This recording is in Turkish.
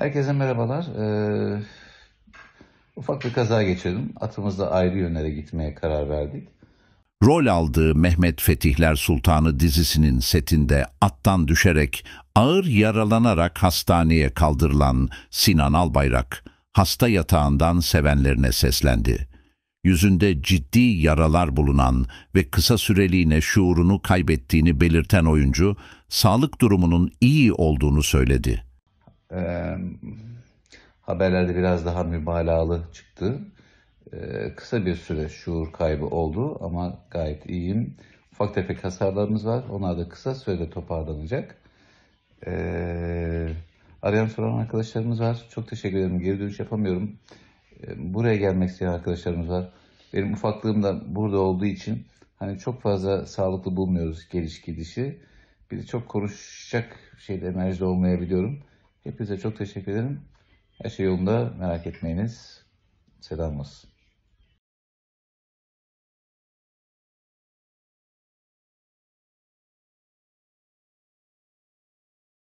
Herkese merhabalar. Ee, ufak bir kaza geçirdim. Atımızla ayrı yönlere gitmeye karar verdik. Rol aldığı Mehmet Fetihler Sultanı dizisinin setinde attan düşerek ağır yaralanarak hastaneye kaldırılan Sinan Albayrak hasta yatağından sevenlerine seslendi. Yüzünde ciddi yaralar bulunan ve kısa süreliğine şuurunu kaybettiğini belirten oyuncu, sağlık durumunun iyi olduğunu söyledi haberlerde biraz daha mübalağalı çıktı. Ee, kısa bir süre şuur kaybı oldu ama gayet iyiyim. Ufak tefek hasarlarımız var. Onlar da kısa sürede toparlanacak. Ee, arayan soran arkadaşlarımız var. Çok teşekkür ederim. Geri dönüş yapamıyorum. Ee, buraya gelmek isteyen arkadaşlarımız var. Benim ufaklığım da burada olduğu için hani çok fazla sağlıklı bulmuyoruz geliş gidişi. Bir de çok konuşacak şeyde enerjide olmayabiliyorum. Hepinize çok teşekkür ederim. Her şey yolunda merak etmeyiniz. Selam olsun.